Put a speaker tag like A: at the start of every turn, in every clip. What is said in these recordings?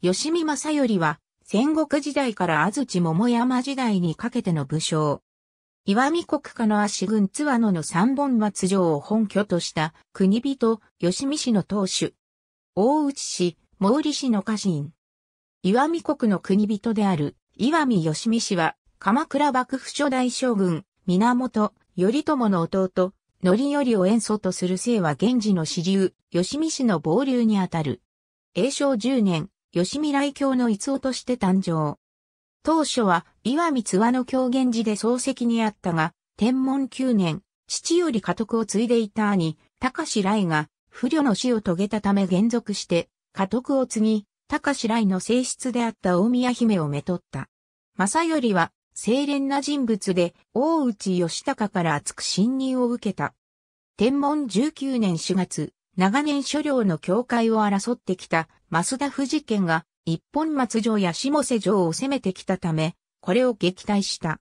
A: 吉見正頼は、戦国時代から安土桃山時代にかけての武将。岩見国家の足軍津和野の三本松城を本拠とした国人、吉見氏の当主。大内氏、毛利氏の家臣。岩見国の国人である岩見吉見氏は、鎌倉幕府初代将軍、源、頼朝の弟、則頼を演祖とする姓は源氏の支流、吉見氏の傍流にあたる。永正10年、吉見来教の逸夫として誕生。当初は岩見津和の狂言寺で漱石にあったが、天文9年、父より家督を継いでいた兄、高志来が、不慮の死を遂げたため減俗して、家督を継ぎ、高志来の正室であった大宮姫をめとった。正頼は、清廉な人物で、大内義高から厚く信任を受けた。天文19年4月、長年所領の境界を争ってきた増田富士県が一本松城や下瀬城を攻めてきたため、これを撃退した。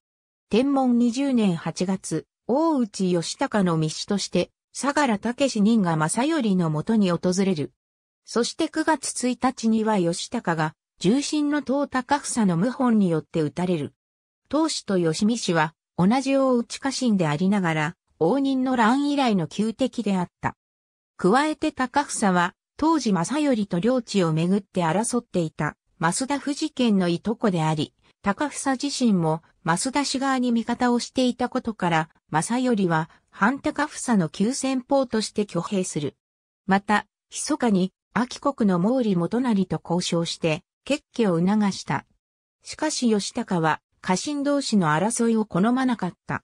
A: 天文20年8月、大内義高の密使として、相良武人が正頼のもとに訪れる。そして9月1日には義高が、重臣の東高房の謀反によって撃たれる。当主と吉見氏は、同じ大内家臣でありながら、応仁の乱以来の旧敵であった。加えて高房は、当時正頼と領地をめぐって争っていた、増田富士県のいとこであり、高房自身も増田氏側に味方をしていたことから、正頼は反高房の急先鋒として挙兵する。また、密かに、秋国の毛利元成と交渉して、決起を促した。しかし吉高は、家臣同士の争いを好まなかった。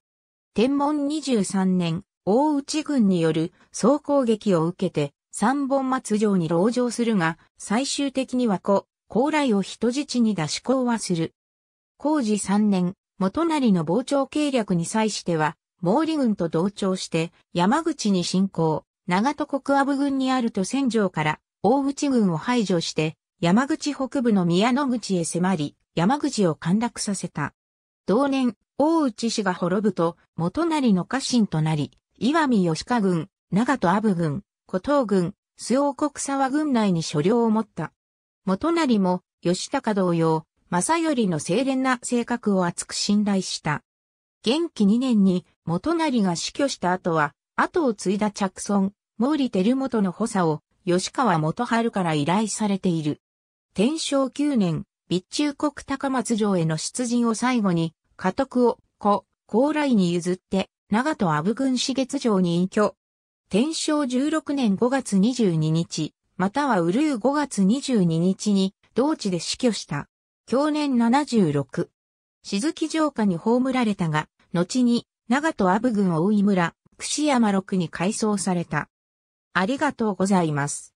A: 天文23年、大内軍による総攻撃を受けて三本松城に籠城するが、最終的には子、高麗を人質に出し講和する。工事3年、元成の傍聴計略に際しては、毛利軍と同調して山口に侵攻、長戸国阿部軍にあると戦場から大内軍を排除して山口北部の宮野口へ迫り、山口を陥落させた。同年、大内氏が滅ぶと元成の家臣となり、岩見吉香軍、長戸阿武軍、古東軍、周王国沢軍内に所領を持った。元成も、吉高同様、正頼の清廉な性格を厚く信頼した。元気2年に元成が死去した後は、後を継いだ着村、毛利輝元の補佐を、吉川元春から依頼されている。天正9年、備中国高松城への出陣を最後に、家督を、子、高麗に譲って、長門阿武郡四月城に隠居。天正16年5月22日、またはうるう5月22日に、同地で死去した。享年76。静木城下に葬られたが、後に、長門阿武郡大井村、串山六に改装された。ありがとうございます。